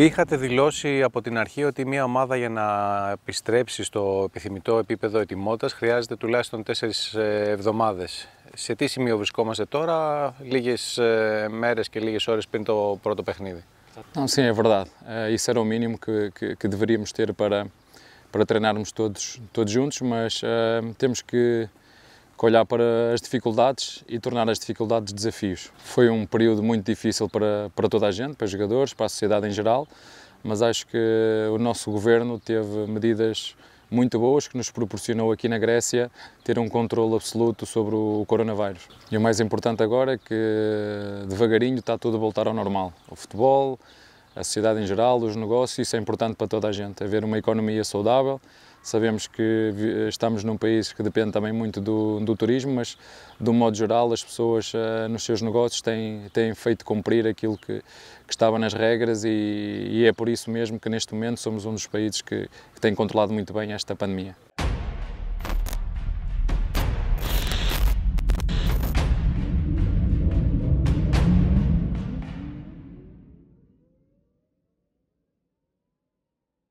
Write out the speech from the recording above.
Είχατε δηλώσει από την αρχή ότι μια ομάδα για να επιστρέψει στο επιθυμητό επίπεδο ετοιμότητας χρειάζεται τουλάχιστον τέσσερις ε, εβδομάδες. Σε τι σημείο βρισκόμαστε τώρα, λίγες ε, μέρες και λίγες ώρες πριν το πρώτο παιχνίδι. Ναι, είναι verdade. Isso era o mínimo que, que, que deveríamos ter para, para treinarmos olhar para as dificuldades e tornar as dificuldades desafios. Foi um período muito difícil para, para toda a gente, para os jogadores, para a sociedade em geral, mas acho que o nosso governo teve medidas muito boas que nos proporcionou aqui na Grécia ter um controle absoluto sobre o coronavírus. E o mais importante agora é que devagarinho está tudo a voltar ao normal. O futebol, a sociedade em geral, os negócios, isso é importante para toda a gente, haver uma economia saudável. Sabemos que estamos num país que depende também muito do, do turismo, mas de um modo geral as pessoas uh, nos seus negócios têm, têm feito cumprir aquilo que, que estava nas regras e, e, é por isso mesmo que neste momento somos um dos países que, que tem controlado muito bem esta pandemia.